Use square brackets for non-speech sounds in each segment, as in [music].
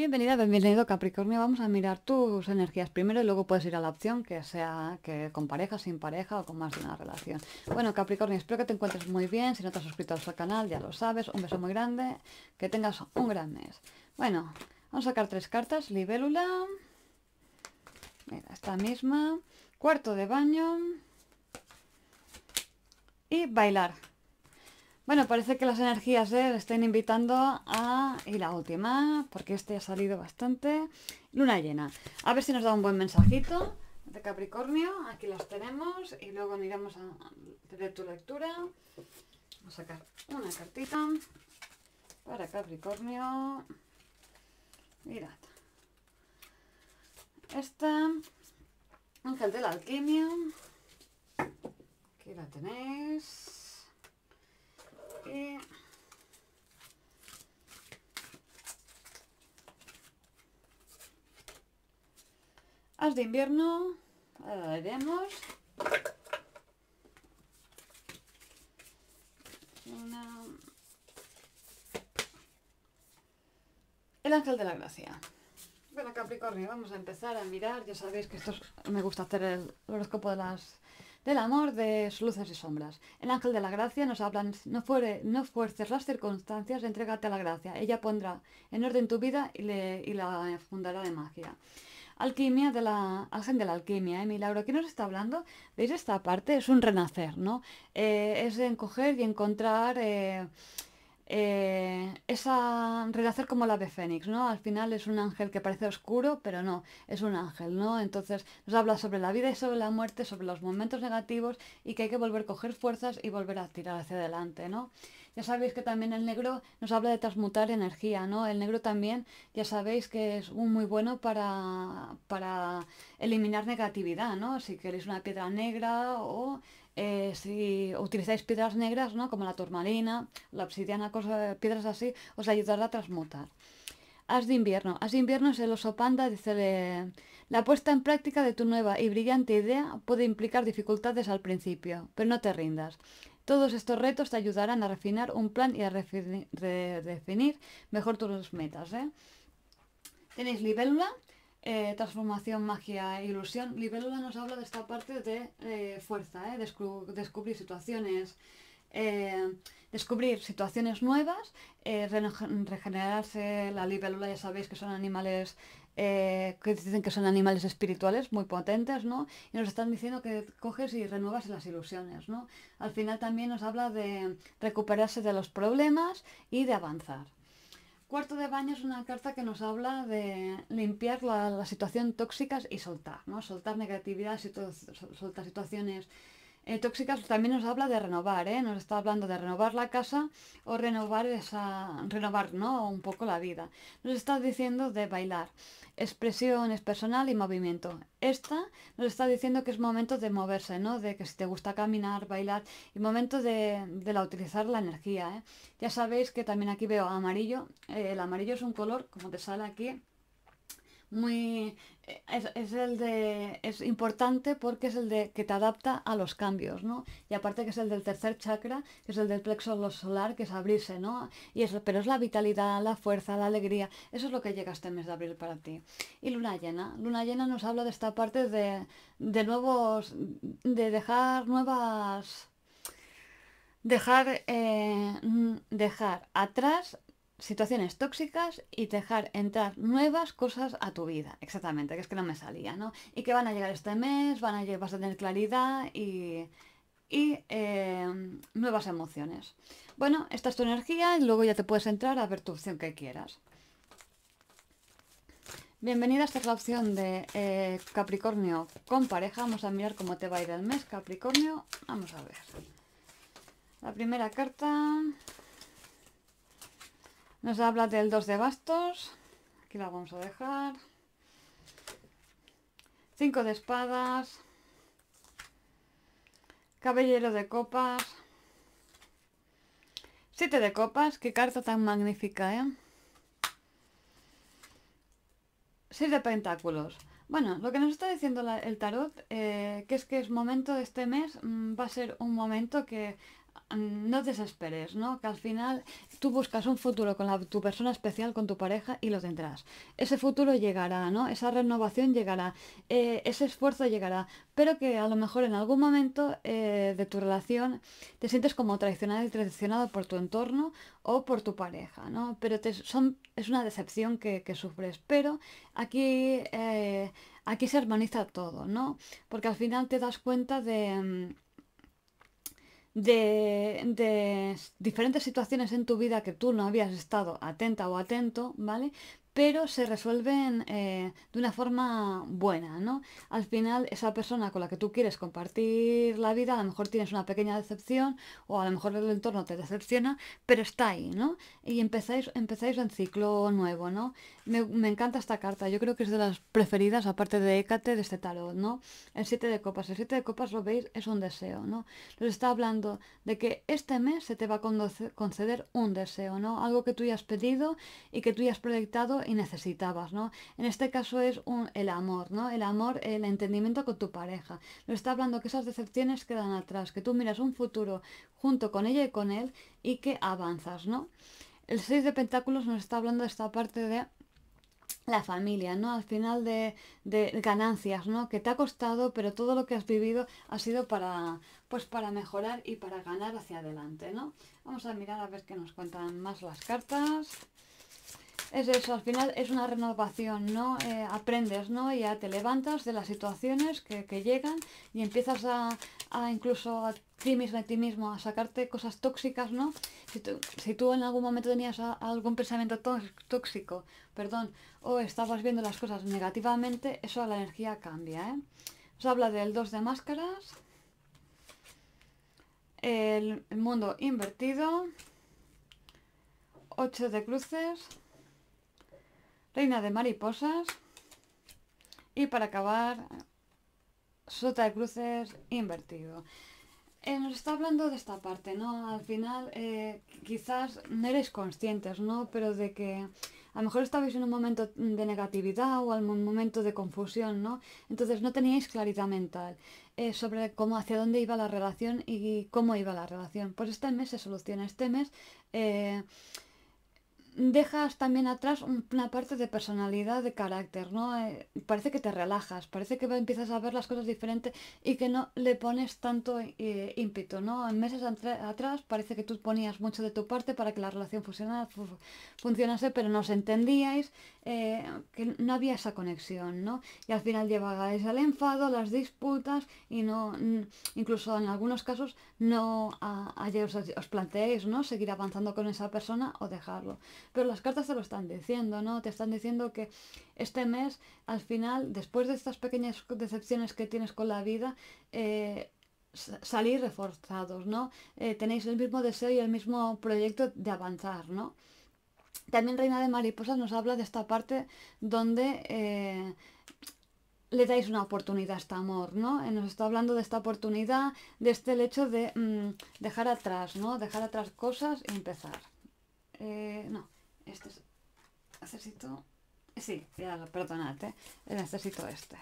Bienvenida, bienvenido Capricornio. Vamos a mirar tus energías primero y luego puedes ir a la opción que sea que con pareja, sin pareja o con más de una relación. Bueno, Capricornio, espero que te encuentres muy bien. Si no te has suscrito al canal, ya lo sabes. Un beso muy grande. Que tengas un gran mes. Bueno, vamos a sacar tres cartas. Libélula. Mira, esta misma. Cuarto de baño. Y bailar. Bueno, parece que las energías ¿eh? le están invitando a... Y la última, porque este ha salido bastante. Luna llena. A ver si nos da un buen mensajito de Capricornio. Aquí las tenemos. Y luego iremos a, de tu lectura. Vamos a sacar una cartita para Capricornio. Mirad. Esta. Ángel de la Alquimia. Aquí la tenéis. Eh. As de invierno, ahora veremos. El ángel de la gracia. Bueno, Capricornio, vamos a empezar a mirar. Ya sabéis que esto me gusta hacer el horóscopo de las del amor de luces y sombras. El ángel de la gracia nos habla, no, fuere, no fuerces las circunstancias, entrégate a la gracia. Ella pondrá en orden tu vida y, le, y la fundará de magia. Alquimia de la, ángel de la alquimia, ¿eh? Milagro, ¿qué nos está hablando? ¿Veis esta parte? Es un renacer, ¿no? Eh, es es encoger y encontrar... Eh, eh, esa renacer como la de Fénix, ¿no? Al final es un ángel que parece oscuro, pero no, es un ángel, ¿no? Entonces nos habla sobre la vida y sobre la muerte, sobre los momentos negativos y que hay que volver a coger fuerzas y volver a tirar hacia adelante, ¿no? Ya sabéis que también el negro nos habla de transmutar energía, ¿no? El negro también, ya sabéis que es un muy bueno para, para eliminar negatividad, ¿no? Si queréis una piedra negra o eh, si utilizáis piedras negras, ¿no? Como la turmalina, la obsidiana, cosas, piedras así, os ayudará a transmutar. haz de invierno. haz de invierno es el oso panda, dice la puesta en práctica de tu nueva y brillante idea puede implicar dificultades al principio, pero no te rindas. Todos estos retos te ayudarán a refinar un plan y a redefinir mejor tus metas. ¿eh? Tenéis libélula, eh, transformación, magia, e ilusión. Libélula nos habla de esta parte de eh, fuerza, eh, descubrir situaciones, descubrir situaciones nuevas, regenerarse. La libélula ya sabéis que son animales que dicen que son animales espirituales muy potentes, ¿no? Y nos están diciendo que coges y renuevas las ilusiones, ¿no? Al final también nos habla de recuperarse de los problemas y de avanzar. Cuarto de baño es una carta que nos habla de limpiar la, situación tóxicas y soltar, ¿no? Soltar negatividad, soltar situaciones eh, tóxicas también nos habla de renovar, ¿eh? nos está hablando de renovar la casa o renovar esa, renovar, ¿no? Un poco la vida. Nos está diciendo de bailar, expresiones personal y movimiento. Esta nos está diciendo que es momento de moverse, ¿no? De que si te gusta caminar, bailar y momento de, la, utilizar la energía, ¿eh? Ya sabéis que también aquí veo amarillo. el amarillo es un color, como te sale aquí, muy es, el de es importante porque es el de que te adapta a los cambios no y aparte que es el del tercer chakra que es el del plexo solar que es abrirse no y eso pero es la vitalidad la fuerza la alegría eso es lo que llega este mes de abril para ti y luna llena luna llena nos habla de esta parte de, de nuevos de dejar nuevas dejar eh, dejar atrás situaciones tóxicas y dejar entrar nuevas cosas a tu vida. Exactamente, que es que no me salía, ¿no? Y que van a llegar este mes, van a, vas a tener claridad y, em, nuevas emociones. Bueno, esta es tu energía y luego ya te puedes entrar a ver tu opción que quieras. Bienvenida, esta es la opción de eh, Capricornio con pareja. Vamos a mirar cómo te va a ir el mes, Capricornio. Vamos a ver. La primera carta nos habla del 2 de bastos. Aquí la vamos a dejar. 5 de espadas. Caballero de copas. 7 de copas. Qué carta tan magnífica, ¿eh? 6 de pentáculos. Bueno, lo que nos está diciendo el tarot, eh, que es que es momento de este mes, mm, va a ser un momento que no desesperes, ¿no? Que al final tú buscas un futuro con la, tu persona especial, con tu pareja y lo tendrás. Ese futuro llegará, ¿no? Esa renovación llegará, eh, ese esfuerzo llegará, pero que a lo mejor en algún momento eh, de tu relación te sientes como traicionado y traicionado por tu entorno o por tu pareja, ¿no? Pero son, es una decepción que, sufres. Pero aquí, eh, aquí se armoniza todo, ¿no? Porque al final te das cuenta de... Mm, de, diferentes situaciones en tu vida que tú no habías estado atenta o atento, ¿vale? pero se resuelven eh, de una forma buena, ¿no? Al final, esa persona con la que tú quieres compartir la vida, a lo mejor tienes una pequeña decepción o a lo mejor el entorno te decepciona, pero está ahí, ¿no? Y empezáis, empezáis un ciclo nuevo, ¿no? Me, encanta esta carta, yo creo que es de las preferidas, aparte de Hécate, de este tarot, ¿no? El 7 de copas, el 7 de copas lo veis, es un deseo, ¿no? Nos está hablando de que este mes se te va a conceder un deseo, ¿no? Algo que tú ya has pedido y que tú ya has proyectado y necesitabas, ¿no? En este caso es un, el amor, ¿no? El amor, el entendimiento con tu pareja. Nos está hablando que esas decepciones quedan atrás, que tú miras un futuro junto con ella y con él y que avanzas, ¿no? El 6 de pentáculos nos está hablando de esta parte de la familia, ¿no? Al final de, ganancias, ¿no? Que te ha costado, pero todo lo que has vivido ha sido para, pues para mejorar y para ganar hacia adelante, ¿no? Vamos a mirar a ver qué nos cuentan más las cartas. Es eso, al final es una renovación, ¿no? Eh, aprendes, ¿no? Ya te levantas de las situaciones que, llegan y empiezas a, incluso a ti mismo, a ti mismo, a sacarte cosas tóxicas, ¿no? Si tú, en algún momento tenías algún pensamiento tóxico, perdón, o estabas viendo las cosas negativamente, eso la energía cambia, ¿eh? habla del 2 de máscaras, el mundo invertido, 8 de cruces, Reina de mariposas. Y para acabar, sota de cruces invertido. Eh, nos está hablando de esta parte, ¿no? Al final, eh, quizás no eres conscientes, ¿no? Pero de que a lo mejor estabais en un momento de negatividad o en un momento de confusión, ¿no? Entonces no teníais claridad mental eh, sobre cómo, hacia dónde iba la relación y cómo iba la relación. Pues este mes se soluciona. Este mes dejas también atrás una parte de personalidad, de carácter, ¿no? Eh, parece que te relajas, parece que empiezas a ver las cosas diferentes y que no le pones tanto eh, ímpeto. En meses atrás parece que tú ponías mucho de tu parte para que la relación funcionase, pero no os entendíais, eh, que no había esa conexión, Y al final llevabais al enfado, las disputas y no, incluso en algunos casos no os, planteéis, ¿no? Seguir avanzando con esa persona o dejarlo pero las cartas te lo están diciendo, ¿no? Te están diciendo que este mes, al final, después de estas pequeñas decepciones que tienes con la vida, eh, salís reforzados, ¿no? Eh, tenéis el mismo deseo y el mismo proyecto de avanzar, ¿no? También Reina de Mariposas nos habla de esta parte donde eh, le dais una oportunidad a este amor, ¿no? Nos está hablando de esta oportunidad, de este hecho de mm, dejar atrás, ¿no? Dejar atrás cosas y empezar. Eh, no, este es, necesito... Sí, ya, perdonad, eh, necesito este.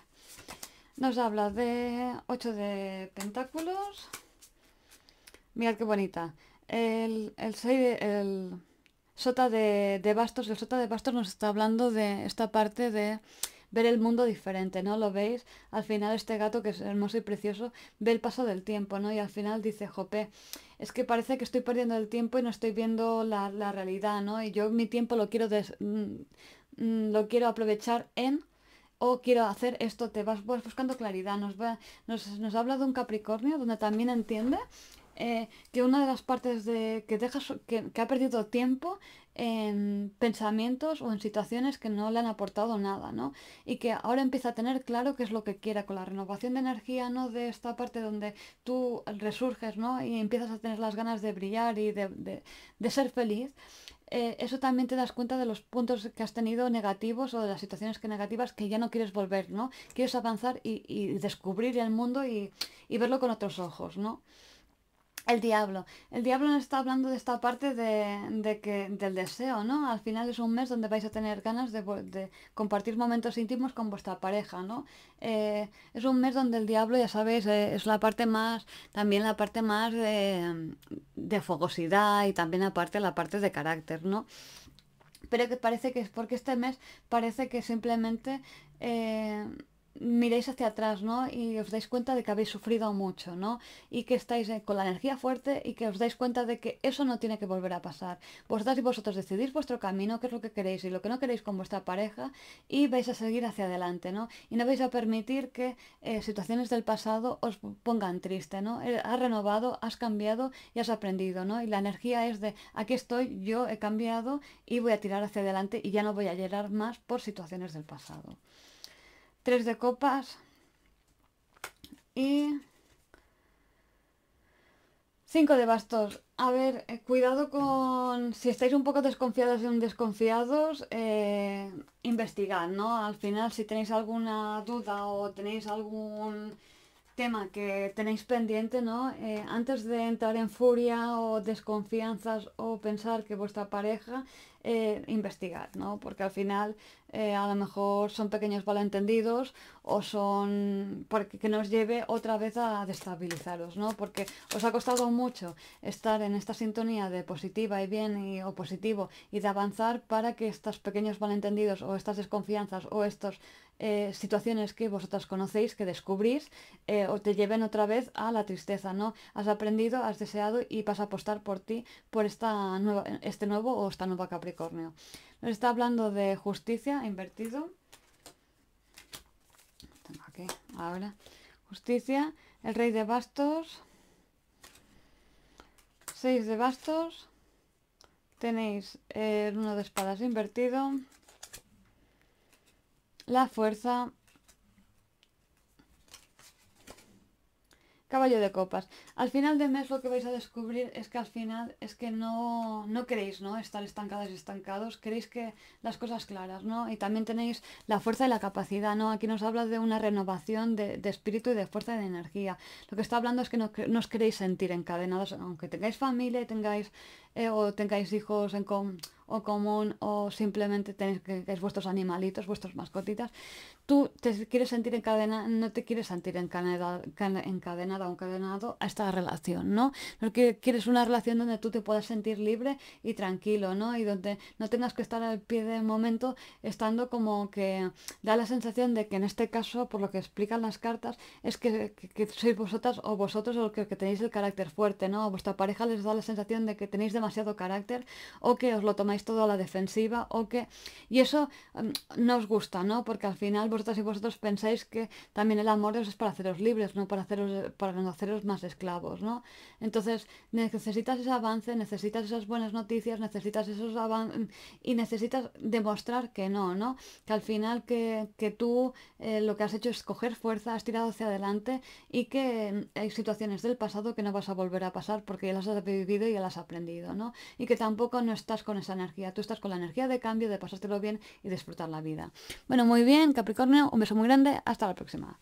Nos habla de 8 de pentáculos. Mirad qué bonita. El, el, sota de, de bastos, el sota de bastos nos está hablando de esta parte de ver el mundo diferente, ¿no? Lo veis, al final este gato que es hermoso y precioso ve el paso del tiempo, ¿no? Y al final dice, jope, es que parece que estoy perdiendo el tiempo y no estoy viendo la, la realidad, ¿no? Y yo mi tiempo lo quiero, mm, mm, lo quiero aprovechar en o quiero hacer esto, te vas, buscando claridad. Nos, va, nos, nos, habla de un Capricornio donde también entiende eh, que una de las partes de, que, deja, que, ha perdido tiempo en pensamientos o en situaciones que no le han aportado nada, ¿no? Y que ahora empieza a tener claro qué es lo que quiera con la renovación de energía, ¿no? De esta parte donde tú resurges, ¿no? Y empiezas a tener las ganas de brillar y de, ser feliz. Eh, eso también te das cuenta de los puntos que has tenido negativos o de las situaciones que negativas que ya no quieres volver, ¿no? Quieres avanzar y, descubrir el mundo y, y verlo con otros ojos, ¿no? El diablo. El diablo nos está hablando de esta parte de, que, del deseo, ¿no? Al final es un mes donde vais a tener ganas de, compartir momentos íntimos con vuestra pareja, ¿no? Eh, es un mes donde el diablo, ya sabéis, eh, es la parte más, también la parte más de, de fogosidad y también aparte la parte de carácter, ¿no? Pero que parece que es porque este mes parece que simplemente eh, miréis hacia atrás, ¿no? Y os dais cuenta de que habéis sufrido mucho, ¿no? Y que estáis eh, con la energía fuerte y que os dais cuenta de que eso no tiene que volver a pasar. Vosotras y vosotros decidís vuestro camino, qué es lo que queréis y lo que no queréis con vuestra pareja y vais a seguir hacia adelante, ¿no? Y no vais a permitir que eh, situaciones del pasado os pongan triste, ¿no? Eh, has renovado, has cambiado y has aprendido, ¿no? Y la energía es de aquí estoy, yo he cambiado y voy a tirar hacia adelante y ya no voy a llorar más por situaciones del pasado. Tres de copas y cinco de bastos. A ver, eh, cuidado con... Si estáis un poco desconfiados y desconfiados, eh, investigad, ¿no? Al final, si tenéis alguna duda o tenéis algún tema que tenéis pendiente, ¿no? Eh, antes de entrar en furia o desconfianzas o pensar que vuestra pareja eh, investigar, ¿no? Porque al final eh, a lo mejor son pequeños malentendidos o son porque que nos lleve otra vez a destabilizaros, ¿no? Porque os ha costado mucho estar en esta sintonía de positiva y bien y, o positivo y de avanzar para que estos pequeños malentendidos o estas desconfianzas o estos eh, situaciones que vosotras conocéis, que descubrís, eh, o te lleven otra vez a la tristeza, ¿no? Has aprendido, has deseado y vas a apostar por ti, por esta nueva, este nuevo o esta nueva Capricornio. Nos está hablando de justicia invertido. Justicia, el rey de bastos. Seis de bastos. Tenéis eh, uno de espadas invertido. La fuerza. Caballo de copas. Al final de mes lo que vais a descubrir es que al final es que no, no queréis ¿no? estar estancadas y estancados, queréis que las cosas claras, ¿no? Y también tenéis la fuerza y la capacidad, ¿no? Aquí nos habla de una renovación de, espíritu y de fuerza y de energía. Lo que está hablando es que no, no os queréis sentir encadenados, aunque tengáis familia y tengáis eh, o tengáis hijos en o común o simplemente tenéis que, es vuestros animalitos, ...vuestras mascotitas, tú te quieres sentir encadenado, no te quieres sentir encadenado, encadenada o encadenado a esta relación, ¿no? porque quieres una relación donde tú te puedas sentir libre y tranquilo, ¿no? Y donde no tengas que estar al pie del momento estando como que da la sensación de que en este caso, por lo que explican las cartas, es que, que, sois vosotras o vosotros o que, tenéis el carácter fuerte, ¿no? A vuestra pareja les da la sensación de que tenéis demasiado demasiado carácter o que os lo tomáis todo a la defensiva o que... Y eso mm, no os gusta, ¿no? Porque al final vosotras y vosotros pensáis que también el amor es para haceros libres, no para haceros, para no haceros más esclavos, ¿no? Entonces necesitas ese avance, necesitas esas buenas noticias, necesitas esos avances y necesitas demostrar que no, ¿no? Que al final que, que tú eh, lo que has hecho es coger fuerza, has tirado hacia adelante y que mm, hay situaciones del pasado que no vas a volver a pasar porque ya las has vivido y ya las has aprendido, y que tampoco no estás con esa energía, tú estás con la energía de cambio, de pasártelo bien y disfrutar la vida. Bueno, muy bien, Capricornio, un beso muy grande, hasta la próxima.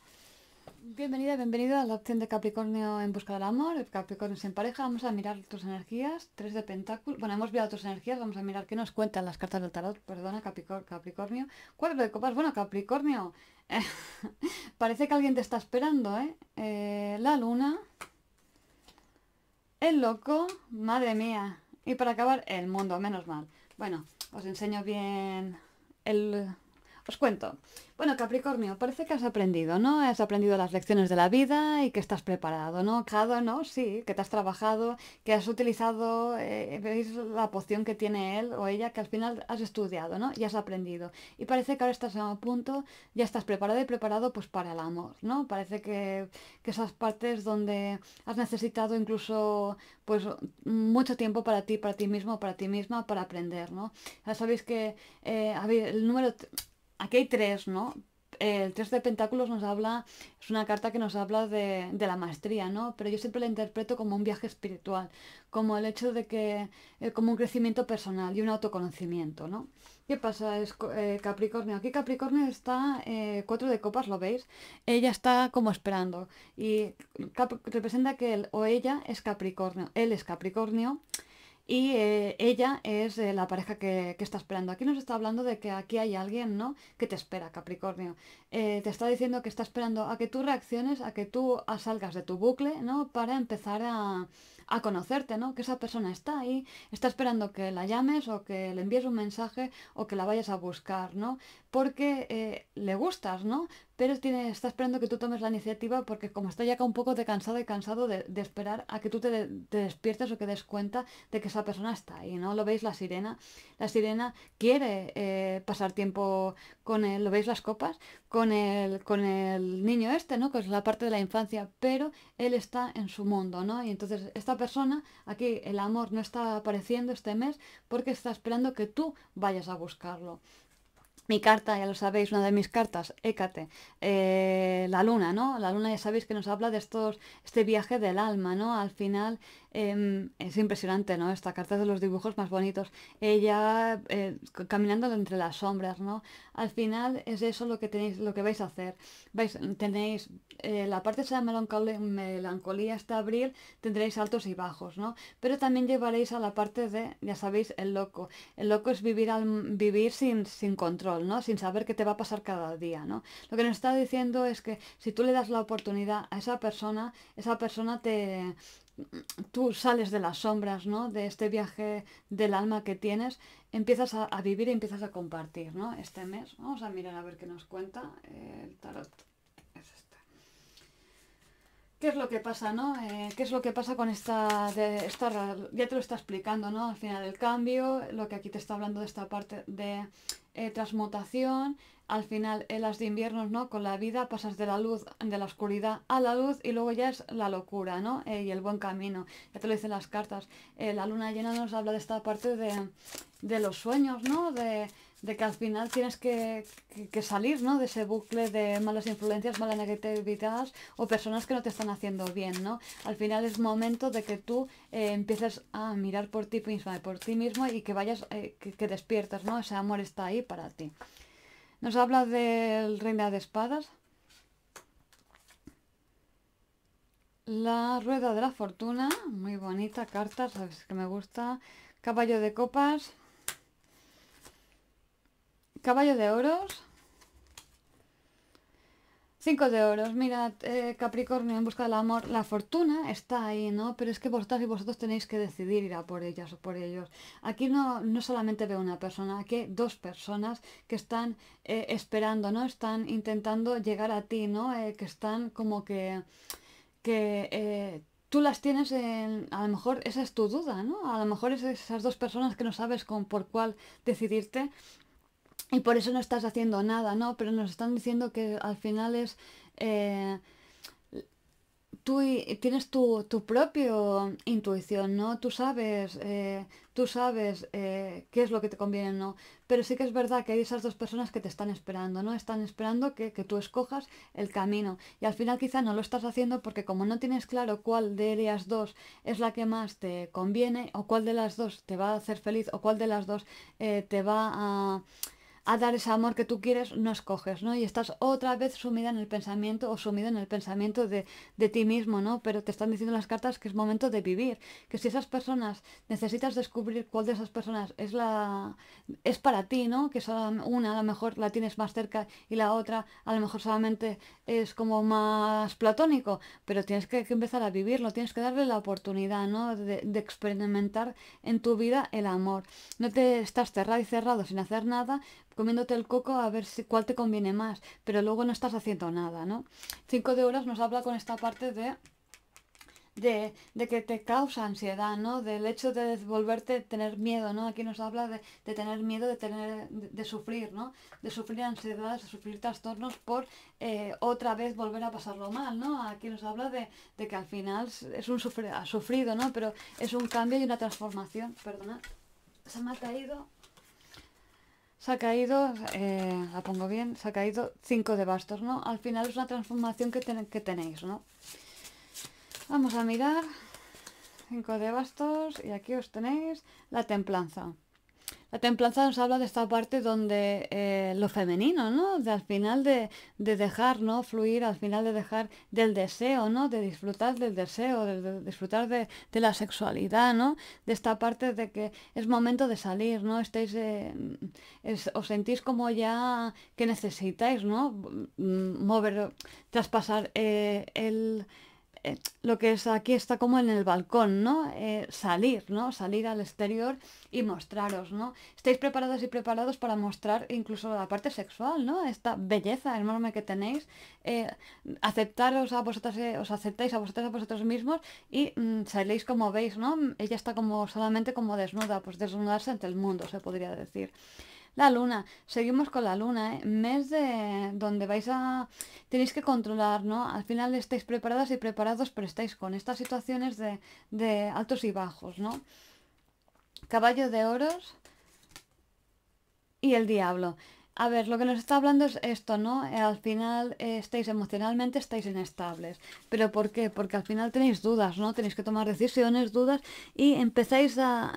Bienvenida, bienvenido a la opción de Capricornio en busca del amor, Capricornio en pareja, vamos a mirar tus energías, tres de Pentáculo bueno, hemos mirado tus energías, vamos a mirar qué nos cuentan las cartas del tarot, perdona Capricornio, cuatro de copas, bueno Capricornio, [laughs] parece que alguien te está esperando, eh, eh la luna, el loco, madre mía, y para acabar, el mundo, menos mal. Bueno, os enseño bien el os cuento. Bueno, Capricornio, parece que has aprendido, ¿no? Has aprendido las lecciones de la vida y que estás preparado, ¿no? Cada, ¿no? Sí, que te has trabajado, que has utilizado, eh, veis la poción que tiene él o ella, que al final has estudiado, ¿no? Y has aprendido. Y parece que ahora estás a punto, ya estás preparado y preparado pues para el amor, ¿no? Parece que, que esas partes donde has necesitado incluso pues mucho tiempo para ti, para ti mismo, para ti misma, para aprender, ¿no? Ya sabéis que, eh, el número aquí hay tres, ¿no? El tres de pentáculos nos habla, es una carta que nos habla de, la maestría, ¿no? Pero yo siempre la interpreto como un viaje espiritual, como el hecho de que, eh, como un crecimiento personal y un autoconocimiento, ¿no? ¿Qué pasa? Es eh, Capricornio. Aquí Capricornio está eh, cuatro de copas, ¿lo veis? Ella está como esperando. Y representa que él o ella es Capricornio. Él es Capricornio y eh, ella es eh, la pareja que, está esperando. Aquí nos está hablando de que aquí hay alguien, ¿no? Que te espera, Capricornio. Eh, te está diciendo que está esperando a que tú reacciones, a que tú salgas de tu bucle, ¿no? Para empezar a, a conocerte, ¿no? Que esa persona está ahí, está esperando que la llames o que le envíes un mensaje o que la vayas a buscar, ¿no? Porque le gustas, ¿no? pero está esperando que tú tomes la iniciativa porque como está ya un poco de cansado y cansado de, esperar a que tú te, despiertes o que des cuenta de que esa persona está ahí, ¿no? Lo veis la sirena, la sirena quiere eh, pasar tiempo con él, lo veis las copas, con el, con el niño este, ¿no? Que es la parte de la infancia, pero él está en su mundo, ¿no? Y entonces esta persona, aquí el amor no está apareciendo este mes porque está esperando que tú vayas a buscarlo mi carta, ya lo sabéis, una de mis cartas, Écate, eh, la luna, ¿no? La luna ya sabéis que nos habla de estos, este viaje del alma, ¿no? Al final Em, es impresionante, ¿no? Esta carta de los dibujos más bonitos. Ella eh, caminando entre las sombras, ¿no? Al final es eso lo que tenéis, lo que vais a hacer. tenéis eh, la parte de melancolía hasta abril, tendréis altos y bajos, ¿no? Pero también llevaréis a la parte de, ya sabéis, el loco. El loco es vivir al vivir sin, sin control, ¿no? Sin saber qué te va a pasar cada día, ¿no? Lo que nos está diciendo es que si tú le das la oportunidad a esa persona, esa persona te, tú sales de las sombras, ¿no? De este viaje del alma que tienes, empiezas a, vivir y empiezas a compartir, ¿no? Este mes, vamos a mirar a ver qué nos cuenta el tarot. Este. ¿Qué es lo que pasa, no? Eh, ¿Qué es lo que pasa con esta, de, esta... Ya te lo está explicando, ¿no? Al final del cambio, lo que aquí te está hablando de esta parte de eh, transmutación, al final en las de inviernos, ¿no? Con la vida pasas de la luz, de la oscuridad a la luz y luego ya es la locura, ¿no? Eh, y el buen camino. Ya te lo dicen las cartas. Eh, la luna llena nos habla de esta parte de, los sueños, ¿no? De, que al final tienes que, salir, ¿no? De ese bucle de malas influencias, malas negatividades o personas que no te están haciendo bien, ¿no? Al final es momento de que tú eh, empieces a mirar por ti misma, por ti mismo y que vayas, que despiertas, ¿no? Ese amor está ahí para ti. Nos habla del Reina de Espadas. La Rueda de la Fortuna, muy bonita carta, sabes que me gusta. Caballo de copas. Caballo de oros. 5 de oros, mirad, eh, Capricornio en busca del amor, la fortuna está ahí, ¿no? Pero es que vosotras y vosotros tenéis que decidir ir a por ellas o por ellos. Aquí no, no solamente veo una persona, aquí dos personas que están eh, esperando, ¿no? Están intentando llegar a ti, ¿no? Eh, que están como que... que tú las tienes en, a lo mejor esa es tu duda, ¿no? A lo mejor es esas dos personas que no sabes con por cuál decidirte y por eso no estás haciendo nada, ¿no? Pero nos están diciendo que al final es... Eh, tú tienes tu, tu propia intuición, ¿no? Tú sabes, eh, tú sabes eh, qué es lo que te conviene, ¿no? Pero sí que es verdad que hay esas dos personas que te están esperando, ¿no? Están esperando que, tú escojas el camino. Y al final quizá no lo estás haciendo porque como no tienes claro cuál de ellas dos es la que más te conviene, o cuál de las dos te va a hacer feliz, o cuál de las dos te va a a dar ese amor que tú quieres, no escoges, ¿no? Y estás otra vez sumida en el pensamiento o sumido en el pensamiento de, ti mismo, ¿no? Pero te están diciendo las cartas que es momento de vivir, que si esas personas necesitas descubrir cuál de esas personas es la es para ti, ¿no? Que una a lo mejor la tienes más cerca y la otra a lo mejor solamente es como más platónico, pero tienes que, empezar a vivirlo, tienes que darle la oportunidad, ¿no? De, de experimentar en tu vida el amor. No te estás cerrado y cerrado sin hacer nada, comiéndote el coco a ver si, cuál te conviene más, pero luego no estás haciendo nada, ¿no? Cinco de horas nos habla con esta parte de de, que te causa ansiedad, ¿no? Del hecho de volverte a tener miedo, ¿no? Aquí nos habla de, tener miedo, de tener, de, sufrir, ¿no? De sufrir ansiedad, de sufrir trastornos por eh, otra vez volver a pasarlo mal, ¿no? Aquí nos habla de, que al final es un sufrido, sufrido, ¿no? Pero es un cambio y una transformación, perdona. Se me ha caído se ha caído, eh, la pongo bien, se ha caído 5 de bastos, ¿no? Al final es una transformación que, que tenéis, ¿no? Vamos a mirar, 5 de bastos, y aquí os tenéis la templanza. La templanza nos habla de esta parte donde eh, lo femenino, ¿no? De al final de, dejar, ¿no? Fluir, al final de dejar del deseo, ¿no? De disfrutar del deseo, de, disfrutar de, la sexualidad, ¿no? De esta parte de que es momento de salir, ¿no? Eh, os sentís como ya que necesitáis, ¿no? Mm, mover, traspasar eh, el eh, lo que es aquí está como en el balcón, ¿no? Eh, salir, ¿no? Salir al exterior y mostraros, ¿no? Estáis preparados y preparados para mostrar incluso la parte sexual, ¿no? Esta belleza enorme que tenéis, eh, aceptaros a vosotras, os aceptáis a vosotras a vosotros mismos y mm, saléis como veis, ¿no? Ella está como solamente como desnuda, pues desnudarse ante el mundo, se podría decir. La luna, seguimos con la luna, ¿eh? mes de donde vais a... tenéis que controlar, ¿no? Al final estáis preparadas y preparados, pero estáis con estas situaciones de, de altos y bajos, ¿no? Caballo de oros y el diablo a ver, lo que nos está hablando es esto, ¿no? Eh, al final eh, estáis emocionalmente, estáis inestables. ¿Pero por qué? Porque al final tenéis dudas, ¿no? Tenéis que tomar decisiones, dudas y empezáis a...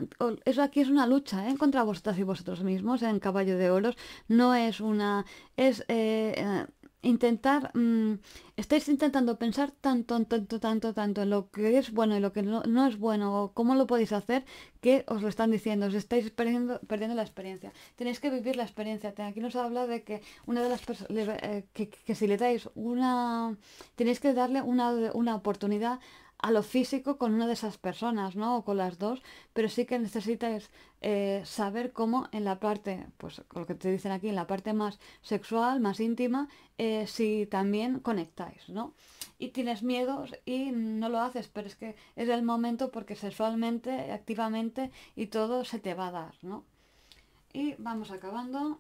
Eso aquí es una lucha, ¿eh? Contra vosotras y vosotros mismos en Caballo de Oros. No es una... Es... Eh, intentar, mm, estáis intentando pensar tanto, tanto, tanto, tanto en lo que es bueno y lo que no, es bueno, o cómo lo podéis hacer, que os lo están diciendo, os estáis perdiendo, la experiencia. Tenéis que vivir la experiencia. Aquí nos habla de que una de las personas, eh, que, si le dais una, tenéis que darle una, una oportunidad a lo físico con una de esas personas, ¿no? O con las dos, pero sí que necesitas eh, saber cómo en la parte, pues lo que te dicen aquí, en la parte más sexual, más íntima, eh, si también conectáis, ¿no? Y tienes miedos y no lo haces, pero es que es el momento porque sexualmente, activamente y todo se te va a dar, ¿no? Y vamos acabando.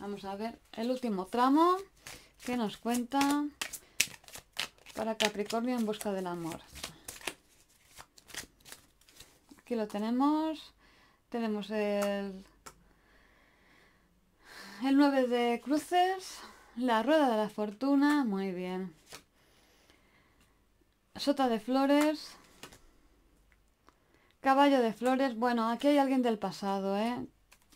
Vamos a ver el último tramo que nos cuenta para Capricornio en busca del amor. Aquí lo tenemos. Tenemos el, el 9 de cruces, la rueda de la fortuna, muy bien. Sota de flores, caballo de flores. Bueno, aquí hay alguien del pasado, ¿eh?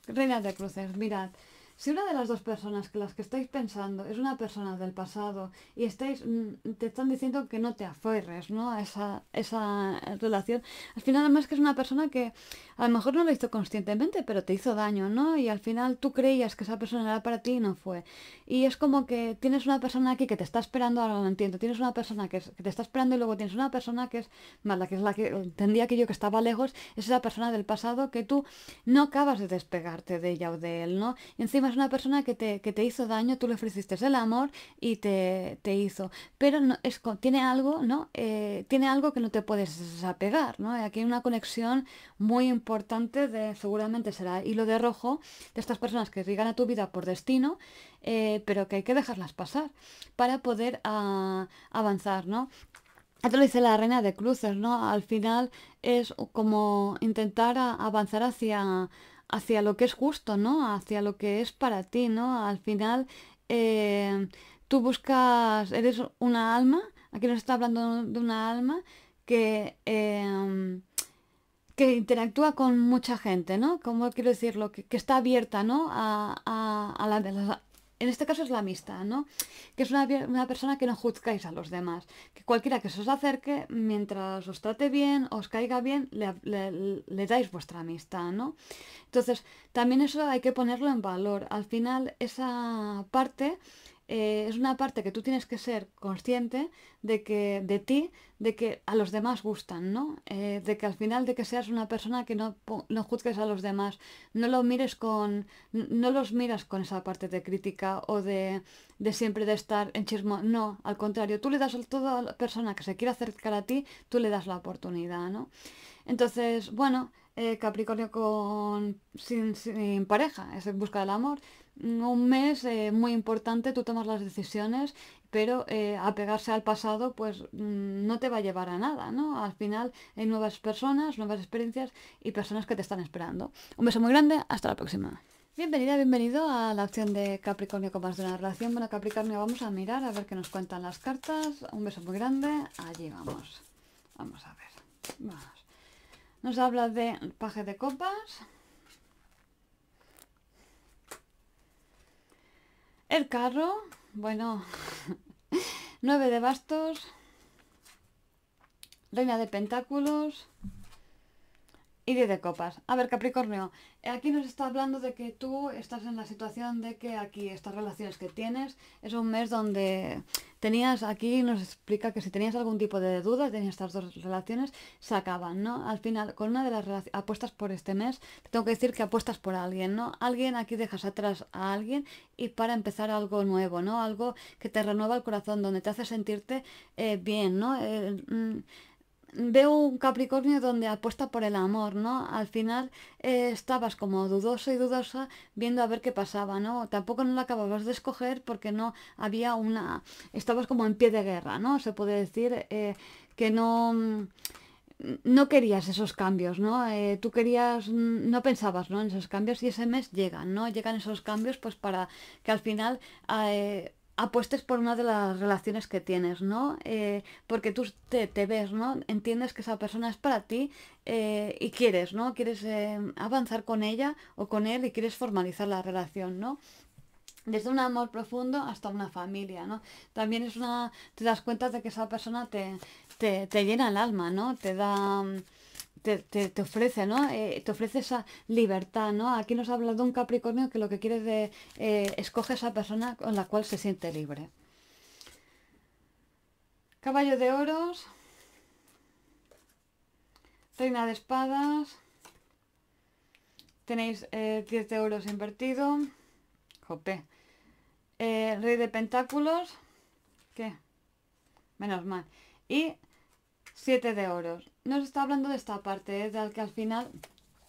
Reina de cruces, mirad. Si una de las dos personas que las que estáis pensando es una persona del pasado y estáis, mm, te están diciendo que no te aferres ¿no? a esa, esa relación, al final además que es una persona que a lo mejor no lo hizo conscientemente, pero te hizo daño, ¿no? Y al final tú creías que esa persona era para ti y no fue. Y es como que tienes una persona aquí que te está esperando, ahora lo entiendo, tienes una persona que, te está esperando y luego tienes una persona que es mala, que es la que entendía que yo que estaba lejos, es esa persona del pasado que tú no acabas de despegarte de ella o de él, ¿no? Y encima una persona que te, que te hizo daño, tú le ofreciste el amor y te, hizo. Pero no, es, tiene algo, ¿no? Eh, tiene algo que no te puedes apegar, ¿no? Eh, aquí hay una conexión muy importante de, seguramente será hilo de rojo, de estas personas que llegan a tu vida por destino, eh, pero que hay que dejarlas pasar para poder ah, avanzar, ¿no? Esto lo dice la reina de cruces, ¿no? Al final es como intentar avanzar hacia hacia lo que es justo, ¿no? Hacia lo que es para ti, ¿no? Al final, eh, tú buscas, eres una alma, aquí nos está hablando de una alma que, em, que interactúa con mucha gente, ¿no? Como quiero decirlo, que, que está abierta, ¿no? A, a, a, la, en este caso es la amistad, ¿no? Que es una, persona que no juzgáis a los demás. Que cualquiera que se os acerque, mientras os trate bien, os caiga bien, le, dais vuestra amistad, ¿no? Entonces, también eso hay que ponerlo en valor. Al final, esa parte eh, es una parte que tú tienes que ser consciente de que de ti, de que a los demás gustan, ¿no? Eh, de que al final de que seas una persona que no, juzgues a los demás, no lo mires con, no los miras con esa parte de crítica o de, de siempre de estar en chismo, no, al contrario, tú le das a toda la persona que se quiera acercar a ti, tú le das la oportunidad, ¿no? Entonces, bueno, eh, Capricornio con sin, sin pareja, es en busca del amor, un mes eh, muy importante, tú tomas las decisiones, pero eh, apegarse al pasado pues mm, no te va a llevar a nada, ¿no? Al final hay nuevas personas, nuevas experiencias y personas que te están esperando. Un beso muy grande, hasta la próxima. Bienvenida, bienvenido a la acción de Capricornio con más de una relación. Bueno, Capricornio, vamos a mirar a ver qué nos cuentan las cartas. Un beso muy grande, allí vamos. Vamos a ver, Nos habla de paje de copas. El carro, bueno, [laughs] nueve de bastos, reina de pentáculos, y 10 de copas. A ver, Capricornio, eh, aquí nos está hablando de que tú estás en la situación de que aquí estas relaciones que tienes es un mes donde tenías, aquí nos explica que si tenías algún tipo de dudas de estas dos relaciones, se acaban, ¿no? Al final, con una de las apuestas por este mes, tengo que decir que apuestas por alguien, ¿no? Alguien aquí dejas atrás a alguien y para empezar algo nuevo, ¿no? Algo que te renueva el corazón, donde te hace sentirte eh, bien, ¿no? Eh, mm, veo un Capricornio donde apuesta por el amor, ¿no? Al final eh, estabas como dudoso y dudosa viendo a ver qué pasaba, ¿no? Tampoco no lo acababas de escoger porque no había una... Estabas como en pie de guerra, ¿no? Se puede decir eh, que no... Mm, no querías esos cambios, ¿no? Eh, tú querías, mm, no pensabas, ¿no? En esos cambios y ese mes llegan, ¿no? Llegan esos cambios pues para que al final apuestes por una de las relaciones que tienes, ¿no? Eh, porque tú te, ves, ¿no? Entiendes que esa persona es para ti eh, y quieres, ¿no? Quieres eh, avanzar con ella o con él y quieres formalizar la relación, ¿no? Desde un amor profundo hasta una familia, ¿no? También es una... te das cuenta de que esa persona te, te llena el alma, ¿no? Te da te, ofrece, ¿no? Eh, te ofrece esa libertad, ¿no? Aquí nos habla de un Capricornio que lo que quiere es de, a eh, esa persona con la cual se siente libre. Caballo de oros. Reina de espadas. Tenéis eh, 10 de euros invertido. Jope. Eh, rey de pentáculos. ¿Qué? Menos mal. Y 7 de oros nos está hablando de esta parte, ¿eh? de que al final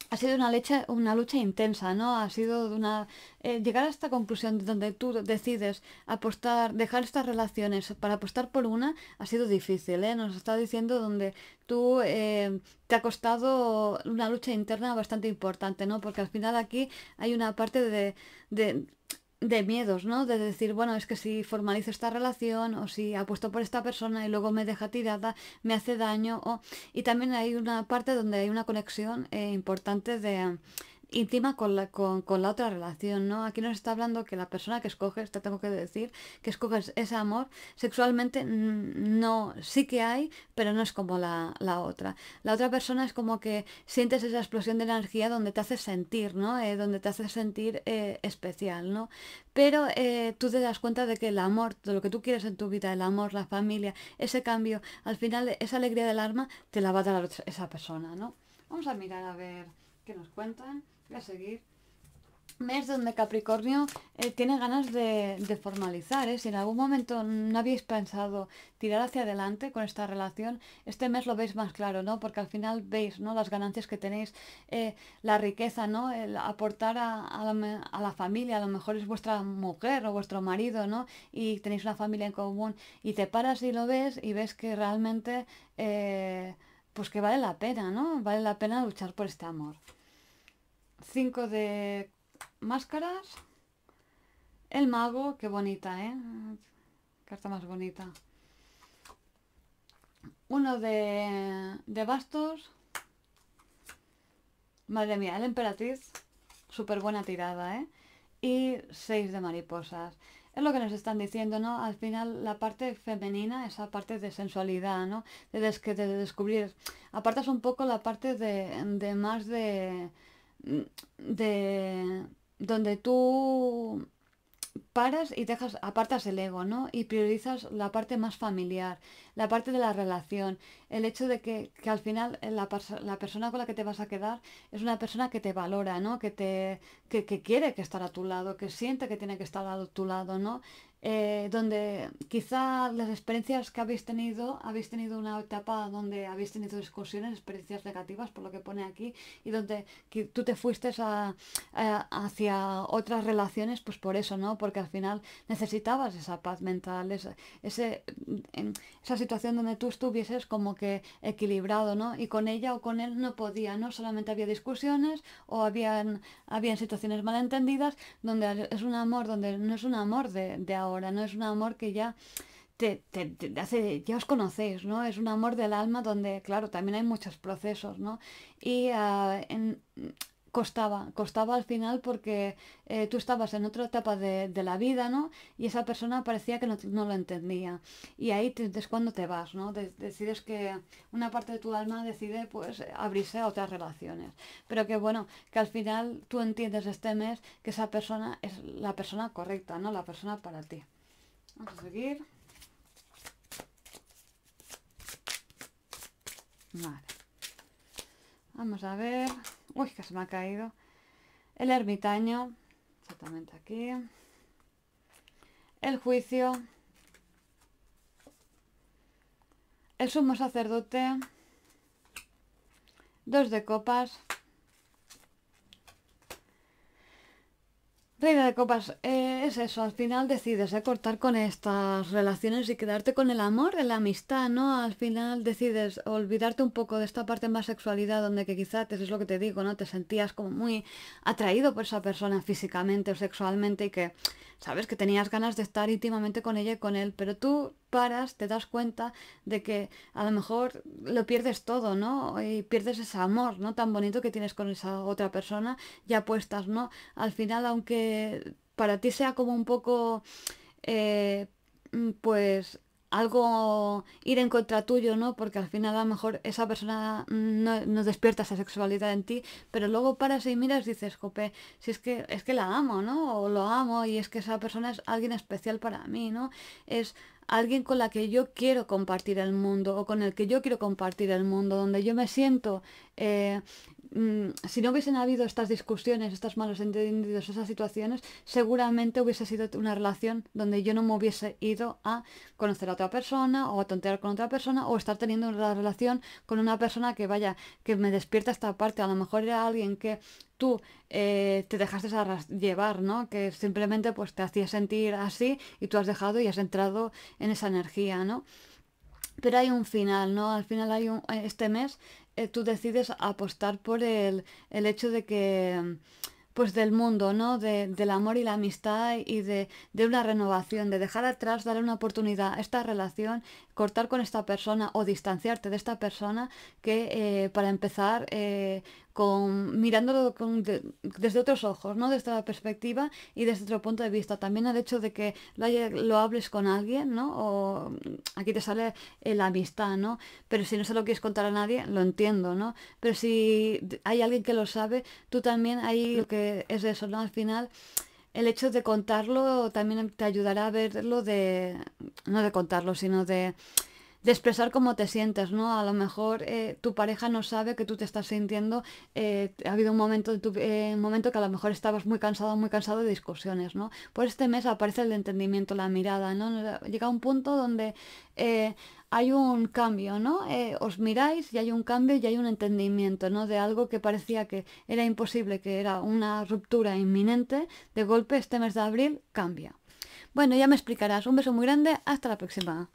ha sido una, leche, una lucha intensa, ¿no? Ha sido una... Eh, llegar a esta conclusión donde tú decides apostar, dejar estas relaciones para apostar por una, ha sido difícil, ¿eh? Nos está diciendo donde tú eh, te ha costado una lucha interna bastante importante, ¿no? Porque al final aquí hay una parte de de miedos, ¿no? De decir, bueno, es que si formalizo esta relación o si apuesto por esta persona y luego me deja tirada, me hace daño. O... Y también hay una parte donde hay una conexión eh, importante de, íntima con la, con, la otra relación, ¿no? Aquí nos está hablando que la persona que escoges, te tengo que decir, que escoges ese amor, sexualmente no, sí que hay, pero no es como la, otra. La otra persona es como que sientes esa explosión de energía donde te hace sentir, ¿no? Eh, donde te hace sentir eh, especial, ¿no? Pero eh, tú te das cuenta de que el amor, de lo que tú quieres en tu vida, el amor, la familia, ese cambio, al final esa alegría del alma te la va a dar esa persona, ¿no? Vamos a mirar a ver qué nos cuentan a seguir. Mes donde Capricornio eh, tiene ganas de, formalizar. ¿eh? Si en algún momento no habéis pensado tirar hacia adelante con esta relación, este mes lo veis más claro, ¿no? Porque al final veis ¿no? las ganancias que tenéis, eh, la riqueza, ¿no? El aportar a, la, familia, a lo mejor es vuestra mujer o vuestro marido, ¿no? Y tenéis una familia en común. Y te paras y lo ves y ves que realmente, pues que vale la pena, ¿no? Vale la pena luchar por este amor. 5 de máscaras. El mago, qué bonita, ¿eh? Carta más bonita. Uno de, bastos. Madre mía, el emperatriz. Súper buena tirada, ¿eh? Y 6 de mariposas. Es lo que nos están diciendo, ¿no? Al final la parte femenina, esa parte de sensualidad, ¿no? De, de descubrir. Apartas un poco la parte de más de de donde tú paras y dejas, apartas el ego, ¿no? Y priorizas la parte más familiar, la parte de la relación, el hecho de que, al final eh, la, persona con la que te vas a quedar es una persona que te valora, ¿no? Que te quiere que estar a tu lado, que siente que tiene que estar a tu lado, ¿no? Eh, donde quizá las experiencias que habéis tenido, habéis tenido una etapa donde habéis tenido discusiones experiencias negativas, por lo que pone aquí, y donde tú te fuiste hacia otras relaciones, pues por eso, ¿no? Porque al final necesitabas esa paz mental, esa, ese, mm, em, esa situación donde tú estuvieses como que equilibrado, ¿no? Y con ella o con él no podía, ¿no? Solamente había discusiones o habían, habían situaciones malentendidas, donde es un amor, donde no es un amor de, de ¿no? Es un amor que ya te, hace, ya os conocéis, ¿no? Es un amor del alma donde, claro, también hay muchos procesos, ¿no? Y ah, en, costaba, costaba al final porque eh, tú estabas en otra etapa de, la vida, ¿no? Y esa persona parecía que no, lo entendía. Y ahí es cuando te vas, ¿no? decides que una parte de tu alma decide pues abrirse a otras relaciones. Pero que bueno, que al final tú entiendes este mes que esa persona es la persona correcta, ¿no? La persona para ti. Vamos a seguir. Vale. Vamos a ver. Uy, que se me ha caído. El ermitaño, exactamente aquí. El juicio. El sumo sacerdote. Dos de copas. Reina de copas, eh, es eso, al final decides eh, cortar con estas relaciones y quedarte con el amor, la amistad, ¿no? Al final decides olvidarte un poco de esta parte más sexualidad donde que quizás, es lo que te digo, ¿no? Te sentías como muy atraído por esa persona físicamente o sexualmente y que sabes que tenías ganas de estar íntimamente con ella y con él, pero tú paras, te das cuenta de que a lo mejor lo pierdes todo, ¿no? Y pierdes ese amor, ¿no? Tan bonito que tienes con esa otra persona ya apuestas, ¿no? Al final, aunque para ti sea como un poco, eh, mm, pues algo ir en contra tuyo, ¿no? Porque al final a lo mejor esa persona mm, no, despierta esa sexualidad en ti, pero luego paras y miras y dices, jope, si es que, es que la amo, ¿no? O lo amo y es que esa persona es alguien especial para mí, ¿no? Es alguien con la que yo quiero compartir el mundo o con el que yo quiero compartir el mundo, donde yo me siento eh, Mm, si no hubiesen habido estas discusiones, estos malos entendidos, esas situaciones, seguramente hubiese sido una relación donde yo no me hubiese ido a conocer a otra persona o a tontear con otra persona o estar teniendo una relación con una persona que vaya, que me despierta esta parte. A lo mejor era alguien que tú eh, te dejaste llevar, ¿no? Que simplemente pues te hacía sentir así y tú has dejado y has entrado en esa energía, ¿no? Pero hay un final, ¿no? Al final hay un, este mes eh, tú decides apostar por el, hecho de que, pues del mundo, ¿no? del amor y la amistad y de, de, una renovación, de dejar atrás, darle una oportunidad a esta relación cortar con esta persona o distanciarte de esta persona que eh, para empezar eh, con, mirándolo desde otros ojos, ¿no? Desde esta perspectiva y desde otro punto de vista. También el hecho de que lo, hables con alguien, ¿no? O aquí te sale eh, la amistad, ¿no? Pero si no se lo quieres contar a nadie, lo entiendo, ¿no? Pero si hay alguien que lo sabe, tú también ahí lo que es eso, ¿no? Al final el hecho de contarlo también te ayudará a verlo de, no de contarlo, sino de, expresar cómo te sientes, ¿no? A lo mejor eh, tu pareja no sabe que tú te estás sintiendo, eh, ha habido un momento, de tu, eh, un momento que a lo mejor estabas muy cansado, muy cansado de discusiones, ¿no? Por este mes aparece el entendimiento, la mirada, ¿no? Llega un punto donde hay un cambio, ¿no? Eh, os miráis y hay un cambio y hay un entendimiento, ¿no? De algo que parecía que era imposible, que era una ruptura inminente, de golpe este mes de abril cambia. Bueno, ya me explicarás. Un beso muy grande, hasta la próxima.